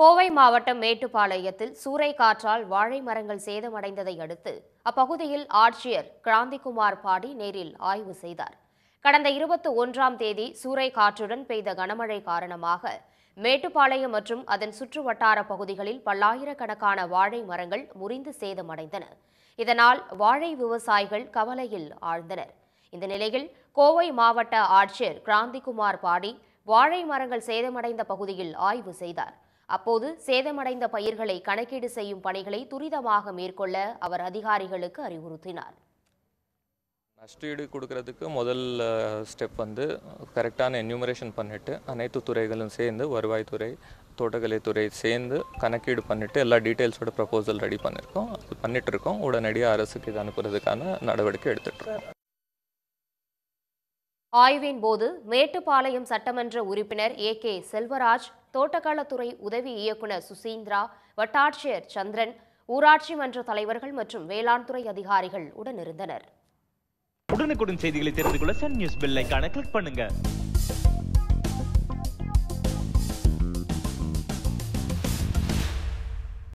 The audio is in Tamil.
கோவை மாவட்டம் மேட்டுப்பாளையத்தில் சூறை காற்றால் வாழை மரங்கள் சேதமடைந்ததை அடுத்து அப்பகுதியில் ஆட்சியர் கிராந்திகுமார் பாடி நேரில் ஆய்வு செய்தார் கடந்த இருபத்தி ஒன்றாம் தேதி சூறை காற்றுடன் பெய்த கனமழை காரணமாக மேட்டுப்பாளையம் மற்றும் அதன் சுற்று வட்டார பகுதிகளில் பல்லாயிரக்கணக்கான வாழை மரங்கள் முறிந்து சேதமடைந்தன இதனால் வாழை விவசாயிகள் கவலையில் ஆழ்ந்தனர் இந்த நிலையில் கோவை மாவட்ட ஆட்சியர் கிராந்திகுமார் பாடி வாழை மரங்கள் சேதமடைந்த பகுதியில் ஆய்வு செய்தார் அப்போது சேதமடைந்த பயிர்களை கணக்கீடு செய்யும் பணிகளை துரிதமாக மேற்கொள்ள அவர் அதிகாரிகளுக்கு அறிவுறுத்தினார் ஈடு கொடுக்கறதுக்கு முதல் ஸ்டெப் வந்து கரெக்டான என்யூமரேஷன் பண்ணிவிட்டு அனைத்து துறைகளும் சேர்ந்து வருவாய்த்துறை தோட்டக்கலைத்துறை சேர்ந்து கணக்கீடு பண்ணிவிட்டு எல்லா டீட்டெயில்ஸோட ப்ரப்போசல் ரெடி பண்ணியிருக்கோம் அது பண்ணிகிட்ருக்கோம் உடனடியாக அரசுக்கு இது அனுப்புறதுக்கான நடவடிக்கை எடுத்துகிட்ருக்கோம் ஆய்வின் போது மேட்டுப்பாளையம் சட்டமன்ற உறுப்பினர் ஏ கே செல்வராஜ் தோட்டக்கலத்துறை உதவி இயக்குநர் சுசீந்திரா வட்டாட்சியர் சந்திரன் ஊராட்சி மன்ற தலைவர்கள் மற்றும் வேளாண் துறை அதிகாரிகள் உடனிருந்தனர் உடனுக்குடன் செய்திகளை தெரிந்து கொள்ள சன் நியூஸ் கிளிக் பண்ணுங்க